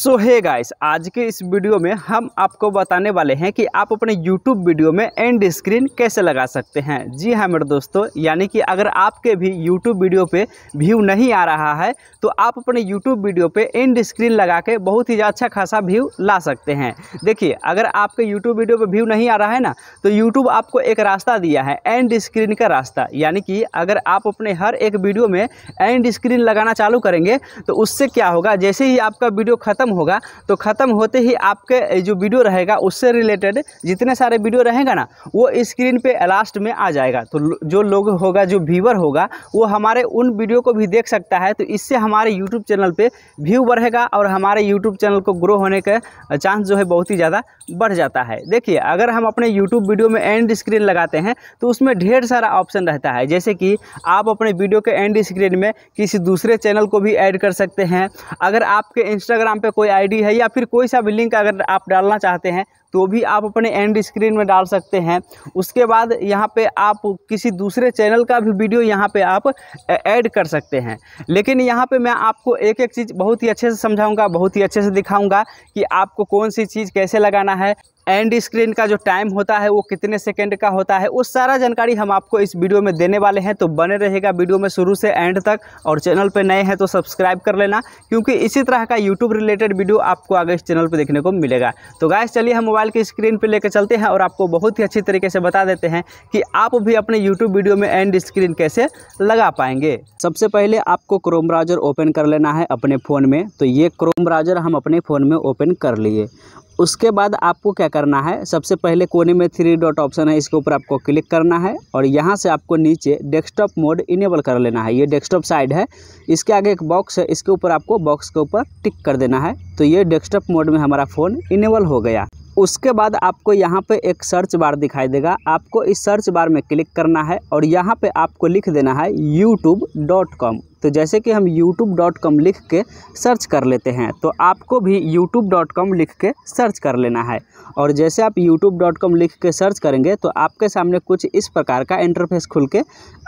सो है गाइस आज के इस वीडियो में हम आपको बताने वाले हैं कि आप अपने यूट्यूब वीडियो में एंड स्क्रीन कैसे लगा सकते हैं जी हाँ मेरे दोस्तों यानी कि अगर आपके भी यूट्यूब वीडियो पे व्यू नहीं आ रहा है तो आप अपने यूट्यूब वीडियो पे एंड स्क्रीन लगा के बहुत ही अच्छा खासा व्यू ला सकते हैं देखिए अगर आपके यूट्यूब वीडियो पर व्यू नहीं आ रहा है ना तो यूट्यूब आपको एक रास्ता दिया है एंड स्क्रीन का रास्ता यानी कि अगर आप अपने हर एक वीडियो में एंड स्क्रीन लगाना चालू करेंगे तो उससे क्या होगा जैसे ही आपका वीडियो ख़त्म ख़त्म होगा तो ख़त्म होते ही आपके जो वीडियो रहेगा उससे रिलेटेड जितने सारे वीडियो रहेगा ना वो स्क्रीन पे लास्ट में आ जाएगा तो जो लोग होगा जो व्यूवर होगा वो हमारे उन वीडियो को भी देख सकता है तो इससे हमारे यूट्यूब चैनल पर व्यू बढ़ेगा और हमारे यूट्यूब चैनल को ग्रो होने का चांस जो है बहुत ही ज़्यादा बढ़ जाता है देखिए अगर हम अपने यूट्यूब वीडियो में एंड स्क्रीन लगाते हैं तो उसमें ढेर सारा ऑप्शन रहता है जैसे कि आप अपने वीडियो के एंड स्क्रीन में किसी दूसरे चैनल को भी ऐड कर सकते हैं अगर आपके इंस्टाग्राम पे कोई आईडी है या फिर कोई सा भी लिंक अगर आप डालना चाहते हैं तो भी आप अपने एंड स्क्रीन में डाल सकते हैं उसके बाद यहाँ पे आप किसी दूसरे चैनल का भी वीडियो यहाँ पे आप ऐड कर सकते हैं लेकिन यहाँ पे मैं आपको एक एक चीज़ बहुत ही अच्छे से समझाऊंगा बहुत ही अच्छे से दिखाऊंगा कि आपको कौन सी चीज़ कैसे लगाना है एंड स्क्रीन का जो टाइम होता है वो कितने सेकंड का होता है वो सारा जानकारी हम आपको इस वीडियो में देने वाले हैं तो बने रहेगा वीडियो में शुरू से एंड तक और चैनल पर नए हैं तो सब्सक्राइब कर लेना क्योंकि इसी तरह का यूट्यूब रिलेटेड वीडियो आपको आगे इस चैनल पर देखने को मिलेगा तो गाय चलिए हम मोबाइल मोबाइल की स्क्रीन पर लेकर चलते हैं और आपको बहुत ही अच्छी तरीके से बता देते हैं कि आप भी अपने यूट्यूब वीडियो में एंड स्क्रीन कैसे लगा पाएंगे सबसे पहले आपको क्रोम ब्राउज़र ओपन कर लेना है अपने फ़ोन में तो ये क्रोम ब्राउज़र हम अपने फ़ोन में ओपन कर लिए उसके बाद आपको क्या करना है सबसे पहले कोने में थ्री डॉट ऑप्शन है इसके ऊपर आपको क्लिक करना है और यहाँ से आपको नीचे डेस्कटॉप मोड इनेबल कर लेना है ये डेस्कटॉप साइड है इसके आगे एक बॉक्स है इसके ऊपर आपको बॉक्स के ऊपर टिक कर देना है तो ये डेस्कटॉप मोड में हमारा फ़ोन इनेबल हो गया उसके बाद आपको यहाँ पे एक सर्च बार दिखाई देगा आपको इस सर्च बार में क्लिक करना है और यहाँ पे आपको लिख देना है यूट्यूब डॉट कॉम तो जैसे कि हम youtube.com लिख के सर्च कर लेते हैं तो आपको भी youtube.com लिख के सर्च कर लेना है और जैसे आप youtube.com लिख के सर्च करेंगे तो आपके सामने कुछ इस प्रकार का इंटरफेस खुल के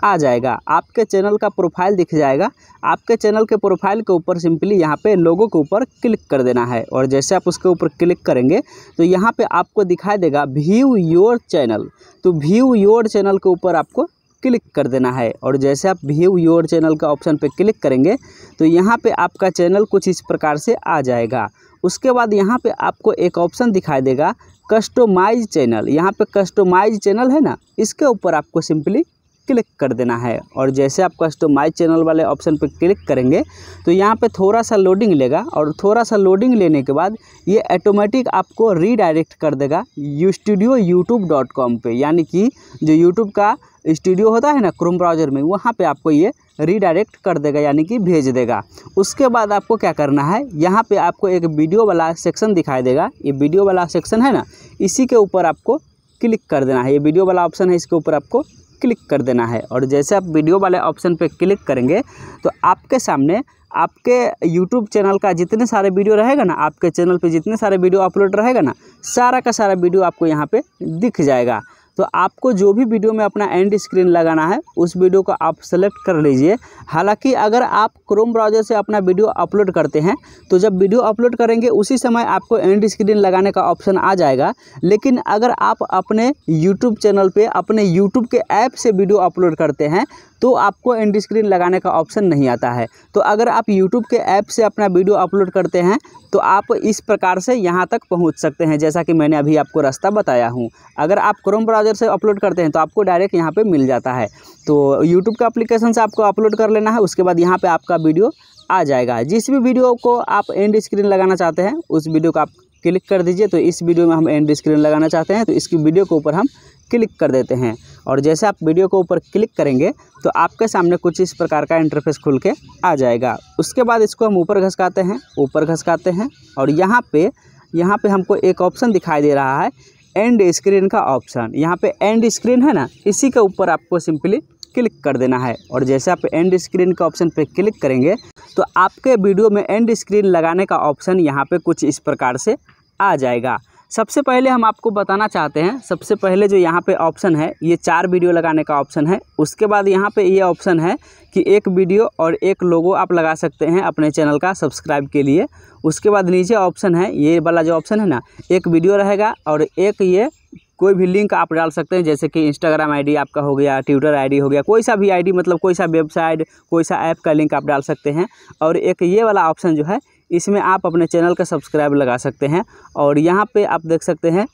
आ जाएगा आपके चैनल का प्रोफाइल दिख जाएगा आपके चैनल के प्रोफाइल के ऊपर सिंपली यहाँ पे लोगों के ऊपर क्लिक कर देना है और जैसे आप उसके ऊपर क्लिक करेंगे तो यहाँ पे आपको दिखाई देगा व्यू योर चैनल तो व्यू योर चैनल के ऊपर आपको क्लिक कर देना है और जैसे आप व्यू योर चैनल का ऑप्शन पर क्लिक करेंगे तो यहाँ पर आपका चैनल कुछ इस प्रकार से आ जाएगा उसके बाद यहाँ पे आपको एक ऑप्शन दिखाई देगा कस्टोमाइज चैनल यहाँ पे कस्टोमाइज चैनल है ना इसके ऊपर आपको सिंपली क्लिक कर देना है और जैसे आप कस्टमाइज चैनल तो वाले ऑप्शन पर क्लिक करेंगे तो यहाँ पे थोड़ा सा लोडिंग लेगा और थोड़ा सा लोडिंग लेने के बाद ये ऑटोमेटिक आपको रीडायरेक्ट कर देगा you studio YouTube dot com पर यानी कि जो यूट्यूब का स्टूडियो होता है ना क्रोम ब्राउज़र में वहाँ पे आपको ये रीडायरेक्ट कर देगा यानी कि भेज देगा उसके बाद आपको क्या करना है यहाँ पर आपको एक वीडियो वाला सेक्शन दिखाई देगा ये वीडियो वाला सेक्शन है ना इसी के ऊपर आपको क्लिक कर देना है ये वीडियो वाला ऑप्शन है इसके ऊपर आपको क्लिक कर देना है और जैसे आप वीडियो वाले ऑप्शन पर क्लिक करेंगे तो आपके सामने आपके यूट्यूब चैनल का जितने सारे वीडियो रहेगा ना आपके चैनल पे जितने सारे वीडियो अपलोड रहेगा ना सारा का सारा वीडियो आपको यहाँ पे दिख जाएगा तो आपको जो भी वीडियो में अपना एंड स्क्रीन लगाना है उस वीडियो को आप सेलेक्ट कर लीजिए हालांकि अगर आप क्रोम ब्राउजर से अपना वीडियो अपलोड करते हैं तो जब वीडियो अपलोड करेंगे उसी समय आपको एंड स्क्रीन लगाने का ऑप्शन आ जाएगा लेकिन अगर आप अपने यूट्यूब चैनल पर अपने यूट्यूब के ऐप से वीडियो अपलोड करते हैं तो आपको एंड स्क्रीन लगाने का ऑप्शन नहीं आता है तो अगर आप यूट्यूब के ऐप से अपना वीडियो अपलोड करते हैं तो आप इस प्रकार से यहाँ तक पहुँच सकते हैं जैसा कि मैंने अभी आपको रास्ता बताया हूँ अगर आप क्रोम ब्राउज ब्राउज़र से अपलोड करते हैं तो आपको डायरेक्ट यहाँ पर मिल जाता है तो यूट्यूब का अप्लीकेशन से आपको अपलोड कर लेना है उसके बाद यहाँ पर आपका वीडियो आ जाएगा जिस भी वीडियो को आप एंड स्क्रीन लगाना चाहते हैं उस वीडियो को आप क्लिक कर दीजिए तो इस वीडियो में हम एंड स्क्रीन लगाना चाहते हैं तो इसकी वीडियो के ऊपर हम क्लिक कर देते हैं और जैसे आप वीडियो के ऊपर क्लिक करेंगे तो आपके सामने कुछ इस प्रकार का इंटरफेस खुल के आ जाएगा उसके बाद इसको हम ऊपर घसकाते हैं ऊपर घसकाते हैं और यहाँ पे यहाँ पे हमको एक ऑप्शन दिखाई दे रहा है एंड स्क्रीन का ऑप्शन यहाँ पे एंड स्क्रीन है ना इसी के ऊपर आपको सिंपली क्लिक कर देना है और जैसे आप एंड स्क्रीन के ऑप्शन पे क्लिक करेंगे तो आपके वीडियो में एंड स्क्रीन लगाने का ऑप्शन यहाँ पे कुछ इस प्रकार से आ जाएगा सबसे पहले हम आपको बताना चाहते हैं सबसे पहले जो यहाँ पे ऑप्शन है ये चार वीडियो लगाने का ऑप्शन है उसके बाद यहाँ पे ये ऑप्शन है कि एक वीडियो और एक लोगो आप लगा सकते हैं अपने चैनल का सब्सक्राइब के लिए उसके बाद नीचे ऑप्शन है ये वाला जो ऑप्शन है ना एक वीडियो रहेगा और एक ये कोई भी लिंक आप डाल सकते हैं जैसे कि इंस्टाग्राम आईडी आपका हो गया ट्विटर आईडी हो गया कोई सा भी आईडी मतलब कोई सा वेबसाइट कोई सा ऐप का लिंक आप डाल सकते हैं और एक ये वाला ऑप्शन जो है इसमें आप अपने चैनल का सब्सक्राइब लगा सकते हैं और यहाँ पे आप देख सकते हैं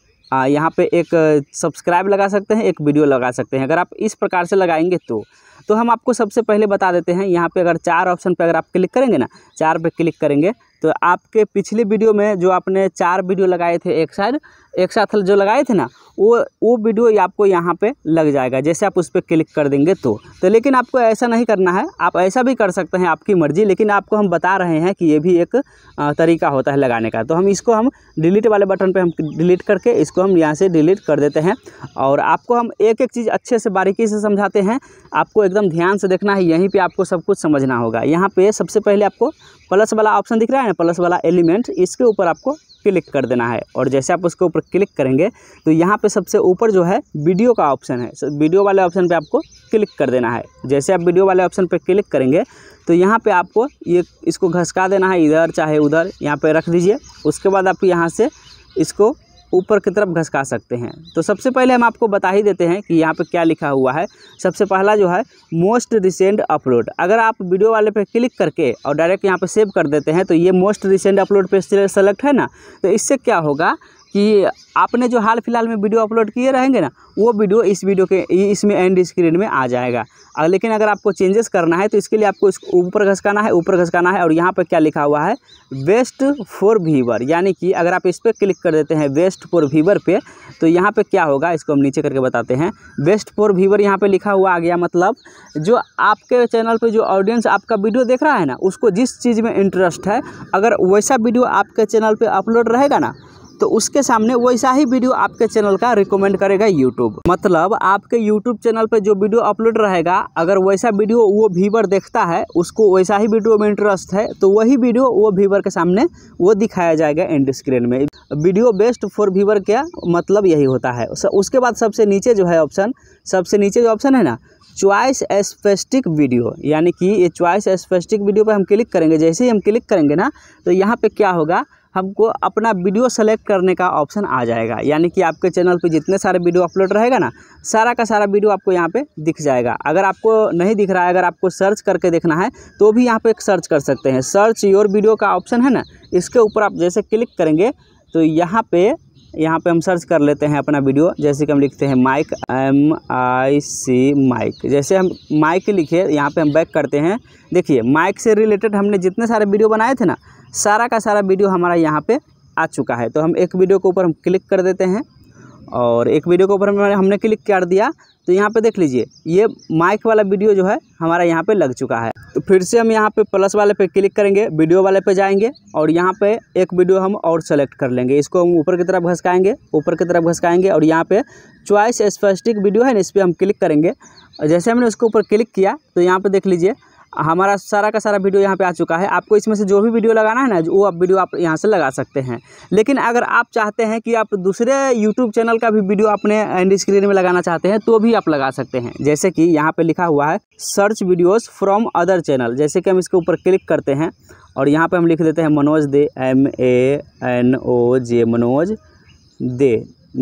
यहाँ पे एक सब्सक्राइब लगा सकते हैं एक वीडियो लगा सकते हैं अगर आप इस प्रकार से लगाएंगे तो तो हम आपको सबसे पहले बता देते हैं यहाँ पे अगर चार ऑप्शन पे अगर आप क्लिक करेंगे ना चार पे क्लिक करेंगे तो आपके पिछले वीडियो में जो आपने चार वीडियो लगाए थे एक साइड एक साथ जो लगाए थे ना वो वो वीडियो आपको यहाँ पे लग जाएगा जैसे आप उस पर क्लिक कर देंगे तो तो लेकिन आपको ऐसा नहीं करना है आप ऐसा भी कर सकते हैं आपकी मर्ज़ी लेकिन आपको हम बता रहे हैं कि ये भी एक तरीका होता है लगाने का तो हम इसको हम डिलीट वाले बटन पर हम डिलीट करके इसको हम यहाँ से डिलीट कर देते हैं और आपको हम एक एक चीज़ अच्छे से बारीकी से समझाते हैं आपको एकदम ध्यान से देखना है यहीं पर आपको सब कुछ समझना होगा यहाँ पर सबसे पहले आपको प्लस वाला ऑप्शन दिख रहा है है प्लस वाला एलिमेंट इसके ऊपर आपको क्लिक कर देना है और जैसे आप उसके ऊपर क्लिक करेंगे तो यहाँ पे सबसे ऊपर जो है वीडियो का ऑप्शन है वीडियो वाले ऑप्शन पे आपको क्लिक कर देना है जैसे आप वीडियो वाले ऑप्शन पे क्लिक करेंगे तो यहाँ पे आपको ये इसको घसका देना है इधर चाहे उधर यहाँ पे रख दीजिए उसके बाद आप यहाँ से इसको ऊपर की तरफ घसका सकते हैं तो सबसे पहले हम आपको बता ही देते हैं कि यहाँ पे क्या लिखा हुआ है सबसे पहला जो है मोस्ट रिसेंट अपलोड अगर आप वीडियो वाले पे क्लिक करके और डायरेक्ट यहाँ पे सेव कर देते हैं तो ये मोस्ट रिसेंट अपलोड पे सेलेक्ट है ना तो इससे क्या होगा कि आपने जो हाल फिलहाल में वीडियो अपलोड किए रहेंगे ना वो वीडियो इस वीडियो के इसमें एंड स्क्रीन में आ जाएगा लेकिन अगर आपको चेंजेस करना है तो इसके लिए आपको इसको ऊपर घसकाना है ऊपर घसकाना है और यहाँ पर क्या लिखा हुआ है वेस्ट फॉर व्यूवर यानी कि अगर आप इस पर क्लिक कर देते हैं वेस्ट फॉर व्यूवर पर तो यहाँ पर क्या होगा इसको हम नीचे करके बताते हैं वेस्ट फॉर व्यूवर यहाँ पर लिखा हुआ आ गया मतलब जो आपके चैनल पर जो ऑडियंस आपका वीडियो देख रहा है ना उसको जिस चीज़ में इंटरेस्ट है अगर वैसा वीडियो आपके चैनल पर अपलोड रहेगा ना तो उसके सामने वैसा ही वीडियो आपके चैनल का रिकमेंड करेगा यूट्यूब मतलब आपके यूट्यूब चैनल पर जो वीडियो अपलोड रहेगा अगर वैसा वीडियो वो व्यूवर देखता है उसको वैसा ही वीडियो में इंटरेस्ट है तो वही वीडियो वो व्यूवर के सामने वो दिखाया जाएगा एंड स्क्रीन में वीडियो बेस्ट फॉर व्यूवर क्या मतलब यही होता है उसके बाद सबसे नीचे जो है ऑप्शन सबसे नीचे जो ऑप्शन है ना च्वाइस स्पेस्टिक वीडियो यानी कि ये च्वाइस स्पेस्टिक वीडियो पर हम क्लिक करेंगे जैसे ही हम क्लिक करेंगे ना तो यहाँ पे क्या होगा हमको अपना वीडियो सेलेक्ट करने का ऑप्शन आ जाएगा यानी कि आपके चैनल पे जितने सारे वीडियो अपलोड रहेगा ना सारा का सारा वीडियो आपको यहाँ पे दिख जाएगा अगर आपको नहीं दिख रहा है अगर आपको सर्च करके देखना है तो भी यहाँ पे एक सर्च कर सकते हैं सर्च योर वीडियो का ऑप्शन है ना इसके ऊपर आप जैसे क्लिक करेंगे तो यहाँ पर यहाँ पर हम सर्च कर लेते हैं अपना वीडियो जैसे कि हम लिखते हैं mic M I C mic जैसे हम माइक लिखे यहाँ पर हम बैक करते हैं देखिए माइक से रिलेटेड हमने जितने सारे वीडियो बनाए थे ना सारा का सारा वीडियो हमारा यहाँ पे आ चुका है तो हम एक वीडियो के ऊपर हम क्लिक कर देते हैं और एक वीडियो के ऊपर हमने क्लिक कर दिया तो यहाँ पे देख लीजिए ये माइक वाला वीडियो जो है हमारा यहाँ पे लग चुका है तो फिर से हम यहाँ पे प्लस वाले पे क्लिक करेंगे वीडियो वाले पे जाएंगे और यहाँ पे एक वीडियो हम और सेलेक्ट कर लेंगे इसको हम ऊपर की तरफ घसकाएंगे ऊपर की तरफ घसकाएंगे और यहाँ पे चॉइस स्पेस्टिक वीडियो है ना इस पर हम क्लिक करेंगे और जैसे हमने उसके ऊपर क्लिक किया तो यहाँ पर देख लीजिए हमारा सारा का सारा वीडियो यहाँ पे आ चुका है आपको इसमें से जो भी वीडियो लगाना है ना वो आप वीडियो आप यहाँ से लगा सकते हैं लेकिन अगर आप चाहते हैं कि आप दूसरे यूट्यूब चैनल का भी वीडियो अपने एंड स्क्रीन में लगाना चाहते हैं तो भी आप लगा सकते हैं जैसे कि यहाँ पर लिखा हुआ है search videos from other channel जैसे कि हम इसके ऊपर क्लिक करते हैं और यहाँ पर हम लिख देते हैं Manoj Dey M A N O J Manoj Dey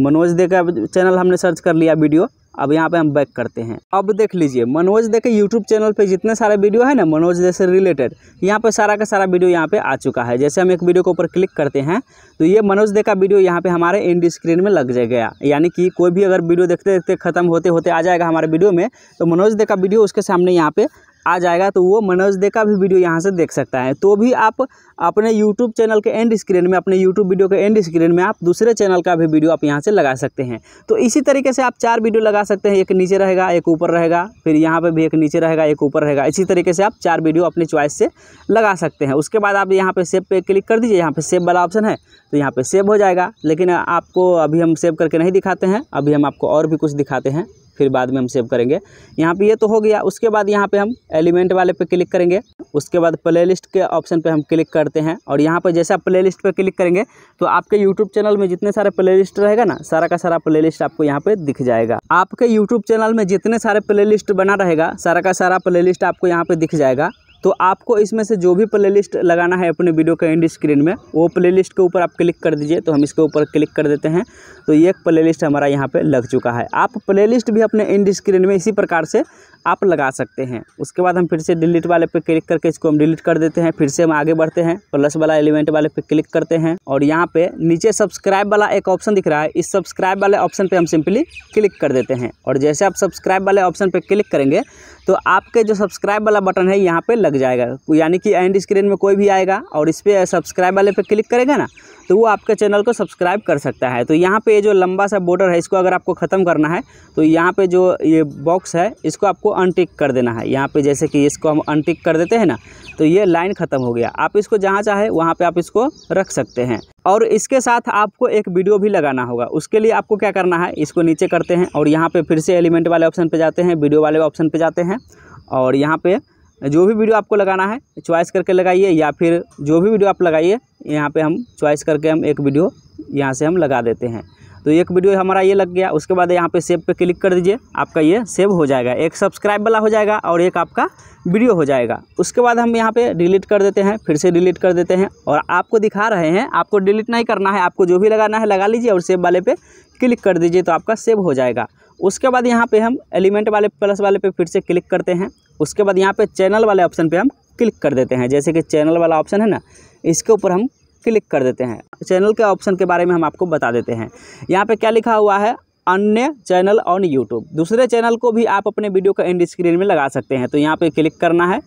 Manoj Dey का चैनल हमने सर्च कर लिया वीडियो अब यहाँ पे हम बैक करते हैं अब देख लीजिए मनोज देखे यूट्यूब चैनल पे जितने सारे वीडियो है ना मनोज दे से रिलेटेड यहाँ पे सारा का सारा वीडियो यहाँ पे आ चुका है जैसे हम एक वीडियो के ऊपर क्लिक करते हैं तो ये मनोज दे का वीडियो यहाँ पे हमारे एंड स्क्रीन में लग जाएगा यानी कि कोई भी अगर वीडियो देखते देखते खत्म होते होते आ जाएगा हमारे वीडियो में तो मनोज दे का वीडियो उसके सामने यहाँ पे आ जाएगा तो वो मनोज दे का भी वीडियो यहाँ से देख सकता है तो भी आप अपने यूट्यूब चैनल के एंड स्क्रीन में अपने यूट्यूब वीडियो के एंड स्क्रीन में आप दूसरे चैनल का भी वीडियो आप यहाँ से लगा सकते हैं तो इसी तरीके से आप चार वीडियो लगा सकते हैं एक नीचे रहेगा एक ऊपर रहेगा फिर यहाँ पर भी एक नीचे रहेगा एक ऊपर रहेगा इसी तरीके से आप चार वीडियो अपनी चॉइस से लगा सकते हैं उसके बाद आप यहाँ पर सेव पे क्लिक कर दीजिए यहाँ पर सेव वाला ऑप्शन है तो यहाँ पर सेव हो जाएगा लेकिन आपको अभी हम सेव करके नहीं दिखाते हैं अभी हम आपको और भी कुछ दिखाते हैं फिर बाद में हम सेव करेंगे यहाँ पे ये तो हो गया उसके बाद यहाँ पे हम एलिमेंट वाले पे क्लिक करेंगे उसके बाद प्लेलिस्ट के ऑप्शन पे हम क्लिक करते हैं और यहाँ पे जैसे आप प्लेलिस्ट पे क्लिक करेंगे तो आपके यूट्यूब चैनल में जितने सारे प्ले रहेगा ना सारा का सारा प्ले आपको यहाँ पर दिख जाएगा आपके यूट्यूब चैनल में जितने सारे प्ले बना रहेगा सारा का सारा प्ले आपको यहाँ पर दिख जाएगा तो आपको इसमें से जो भी प्लेलिस्ट लगाना है अपने वीडियो का एंड स्क्रीन में वो प्लेलिस्ट के ऊपर आप क्लिक कर दीजिए तो हम इसके ऊपर क्लिक कर देते हैं तो ये एक प्ले हमारा यहाँ पे लग चुका है आप प्लेलिस्ट भी अपने एंड स्क्रीन में इसी प्रकार से आप लगा सकते हैं उसके बाद हम फिर से डिलीट वाले पे क्लिक करके इसको हम डिलीट कर देते हैं फिर से हम आगे बढ़ते हैं प्लस वाला एलिमेंट वाले पे क्लिक करते हैं और यहाँ पे नीचे सब्सक्राइब वाला एक ऑप्शन दिख रहा है इस सब्सक्राइब वाले ऑप्शन पे हम सिंपली क्लिक कर देते हैं और जैसे आप सब्सक्राइब वाले ऑप्शन पर क्लिक करेंगे तो आपके जो सब्सक्राइब वाला बटन है यहाँ पर लग जाएगा यानी कि एंड स्क्रीन में कोई भी आएगा और इस पर सब्सक्राइब वाले पर क्लिक करेगा ना तो वो आपके चैनल को सब्सक्राइब कर सकता है तो यहाँ पे जो लंबा सा बॉर्डर है इसको अगर आपको ख़त्म करना है तो यहाँ पे जो ये बॉक्स है इसको आपको अनटिक कर देना है यहाँ पे जैसे कि इसको हम अनटिक कर देते हैं ना तो ये लाइन ख़त्म हो गया आप इसको जहाँ चाहे वहाँ पर आप इसको रख सकते हैं और इसके साथ आपको एक वीडियो भी लगाना होगा उसके लिए आपको क्या करना है इसको नीचे करते हैं और यहाँ पर फिर से एलिमेंट वाले ऑप्शन पर जाते हैं वीडियो वाले ऑप्शन पर जाते हैं और यहाँ पर जो भी वीडियो आपको लगाना है चॉइस करके लगाइए या फिर जो भी वीडियो आप लगाइए यहाँ पर हम चॉइस करके हम एक वीडियो यहाँ से हम लगा देते हैं तो एक वीडियो हमारा ये लग गया उसके बाद यहाँ पे सेव पे क्लिक कर दीजिए आपका ये सेव हो जाएगा एक सब्सक्राइब वाला हो जाएगा और एक आपका वीडियो हो जाएगा उसके बाद हम यहाँ पे डिलीट कर देते हैं फिर से डिलीट कर देते हैं और आपको दिखा रहे हैं आपको डिलीट नहीं करना है आपको जो भी लगाना है लगा लीजिए और सेव वाले पर क्लिक कर दीजिए तो आपका सेव हो जाएगा उसके बाद यहाँ पर हम एलिमेंट वाले प्लस वाले पर फिर से क्लिक करते हैं उसके बाद यहाँ पे चैनल वाले ऑप्शन पे हम क्लिक कर देते हैं जैसे कि चैनल वाला ऑप्शन है ना इसके ऊपर हम क्लिक कर देते हैं चैनल के ऑप्शन के बारे में हम आपको बता देते हैं यहाँ पे क्या लिखा हुआ है अन्य चैनल ऑन यूट्यूब दूसरे चैनल को भी आप अपने वीडियो का एंड स्क्रीन में लगा सकते हैं तो यहाँ पर क्लिक करना है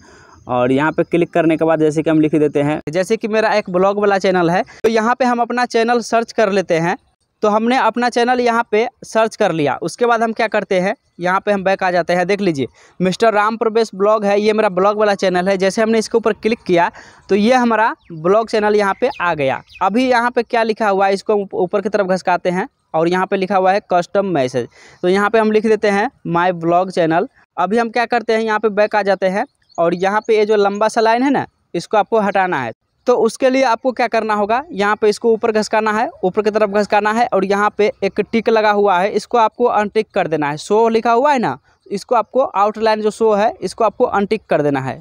और यहाँ पे क्लिक करने के बाद जैसे कि हम लिख देते हैं जैसे कि मेरा एक ब्लॉग वाला चैनल है तो यहाँ पे हम अपना चैनल सर्च कर लेते हैं तो हमने अपना चैनल यहाँ पे सर्च कर लिया उसके बाद हम क्या करते हैं यहाँ पे हम बैक आ जाते हैं देख लीजिए मिस्टर राम प्रवेश ब्लॉग है ये मेरा ब्लॉग वाला चैनल है जैसे हमने इसके ऊपर क्लिक किया तो ये हमारा ब्लॉग चैनल यहाँ पे आ गया अभी यहाँ पे क्या लिखा हुआ है इसको ऊपर की तरफ घसकाते हैं और यहाँ पर लिखा हुआ है कस्टम मैसेज तो यहाँ पर हम लिख देते हैं माई ब्लॉग चैनल अभी हम क्या करते हैं यहाँ पर बैक आ जाते हैं और यहाँ पर ये जो लंबा सा लाइन है ना इसको आपको हटाना है तो उसके लिए आपको क्या करना होगा यहाँ पे इसको ऊपर घसकाना है ऊपर की तरफ घसकाना है और यहाँ पे एक टिक लगा हुआ है इसको आपको अनटिक कर देना है शो लिखा हुआ है ना इसको आपको आउटलाइन जो शो है इसको आपको अनटिक कर देना है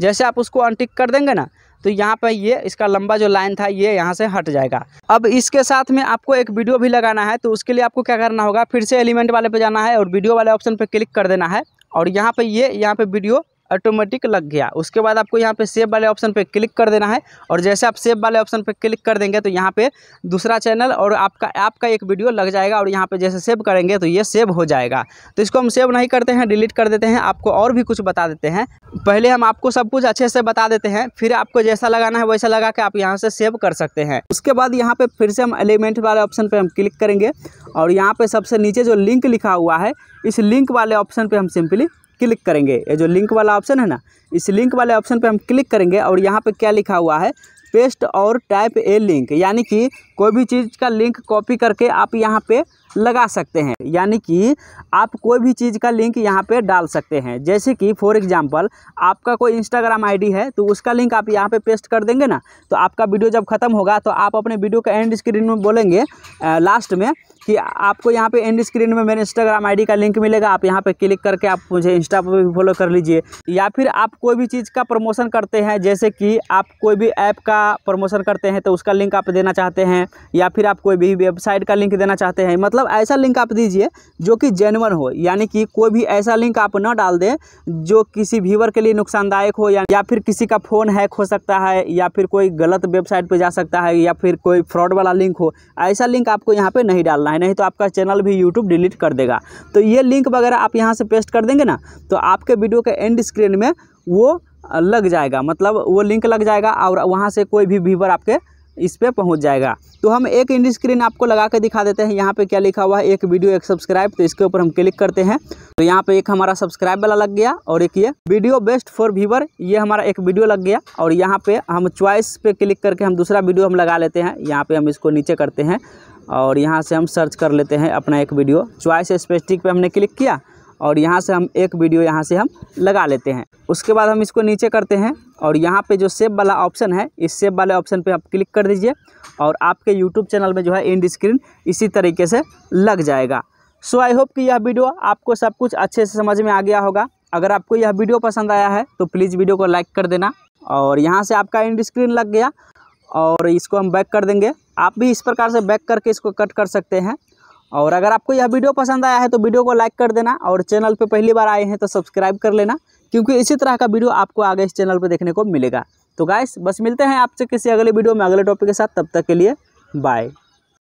जैसे आप उसको अनटिक कर देंगे ना तो यहाँ पर ये इसका लंबा जो लाइन था ये यहाँ से हट जाएगा अब इसके साथ में आपको एक वीडियो भी लगाना है तो उसके लिए आपको क्या करना होगा फिर से एलिमेंट वाले पे जाना है और वीडियो वाले ऑप्शन पे क्लिक कर देना है और यहाँ पे ये यहाँ पे वीडियो ऑटोमेटिक लग गया उसके बाद आपको यहाँ पे सेव वाले ऑप्शन पे क्लिक कर देना है और जैसे आप सेव वाले ऑप्शन पे क्लिक कर देंगे तो यहाँ पे दूसरा चैनल और आपका ऐप का एक वीडियो लग जाएगा और यहाँ पे जैसे सेव करेंगे तो ये सेव हो जाएगा तो इसको हम सेव नहीं करते हैं डिलीट कर देते हैं आपको और भी कुछ बता देते हैं पहले हम आपको सब कुछ अच्छे से बता देते हैं फिर आपको जैसा लगाना है वैसा लगा के आप यहाँ से सेव कर सकते हैं उसके बाद यहाँ पर फिर से हम एलिमेंट वाले ऑप्शन पर हम क्लिक करेंगे और यहाँ पर सबसे नीचे जो लिंक लिखा हुआ है इस लिंक वाले ऑप्शन पर हम सिंपली क्लिक करेंगे ये जो लिंक वाला ऑप्शन है ना इस लिंक वाले ऑप्शन पे हम क्लिक करेंगे और यहाँ पे क्या लिखा हुआ है पेस्ट और टाइप ए लिंक यानी कि कोई भी चीज़ का लिंक कॉपी करके आप यहाँ पे लगा सकते हैं यानी कि आप कोई भी चीज़ का लिंक यहाँ पे डाल सकते हैं जैसे कि फॉर एग्जांपल आपका कोई इंस्टाग्राम आईडी है तो उसका लिंक आप यहाँ पे पेस्ट कर देंगे ना तो आपका वीडियो जब ख़त्म होगा तो आप अपने वीडियो का एंड स्क्रीन में बोलेंगे लास्ट में कि आपको यहाँ पे एंड स्क्रीन में मेरे इंस्टाग्राम आईडी का लिंक मिलेगा आप यहाँ पे क्लिक करके आप मुझे इंस्टा पर भी फॉलो कर लीजिए या फिर आप कोई भी चीज़ का प्रमोशन करते हैं जैसे कि आप कोई भी ऐप का प्रमोशन करते हैं तो उसका लिंक आप देना चाहते हैं या फिर आप कोई भी वेबसाइट का लिंक देना चाहते हैं मतलब ऐसा लिंक आप दीजिए जो कि जेनवन हो यानी कि कोई भी ऐसा लिंक आप ना डाल दें जो किसी व्यूवर के लिए नुकसानदायक हो या फिर किसी का फ़ोन हैक हो सकता है या फिर कोई गलत वेबसाइट पर जा सकता है या फिर कोई फ्रॉड वाला लिंक हो ऐसा लिंक आपको यहाँ पर नहीं डालना है नहीं तो आपका चैनल भी यूट्यूब डिलीट कर देगा तो ये लिंक वगैरह आप यहाँ से पेस्ट कर देंगे ना तो आपके वीडियो के एंड स्क्रीन में वो लग जाएगा मतलब वो लिंक लग जाएगा और वहाँ से कोई भी व्यूवर आपके इस पर पहुँच जाएगा तो हम एक इंड स्क्रीन आपको लगा के दिखा देते हैं यहाँ पे क्या लिखा हुआ है एक वीडियो एक सब्सक्राइब तो इसके ऊपर हम क्लिक करते हैं तो यहाँ पे एक हमारा सब्सक्राइब वाला लग गया और एक ये वीडियो बेस्ट फॉर व्यूवर ये हमारा एक वीडियो लग गया और यहाँ पे हम च्वाइस पे क्लिक करके हम दूसरा वीडियो हम लगा लेते हैं यहाँ पे हम इसको नीचे करते हैं और यहाँ से हम सर्च कर लेते हैं अपना एक वीडियो च्वाइस स्पेस्टिक पे हमने क्लिक किया और यहाँ से हम एक वीडियो यहाँ से हम लगा लेते हैं उसके बाद हम इसको नीचे करते हैं और यहाँ पे जो सेव वाला ऑप्शन है इस सेव वाले ऑप्शन पे आप क्लिक कर दीजिए और आपके यूट्यूब चैनल में जो है इंड स्क्रीन इसी तरीके से लग जाएगा सो आई होप कि यह वीडियो आपको सब कुछ अच्छे से समझ में आ गया होगा अगर आपको यह वीडियो पसंद आया है तो प्लीज़ वीडियो को लाइक कर देना और यहाँ से आपका इंड स्क्रीन लग गया और इसको हम बैक कर देंगे आप भी इस प्रकार से बैक करके इसको कट कर सकते हैं और अगर आपको यह वीडियो पसंद आया है तो वीडियो को लाइक कर देना और चैनल पर पहली बार आए हैं तो सब्सक्राइब कर लेना क्योंकि इसी तरह का वीडियो आपको आगे इस चैनल पर देखने को मिलेगा तो गाइस बस मिलते हैं आपसे किसी अगले वीडियो में अगले टॉपिक के साथ तब तक के लिए बाय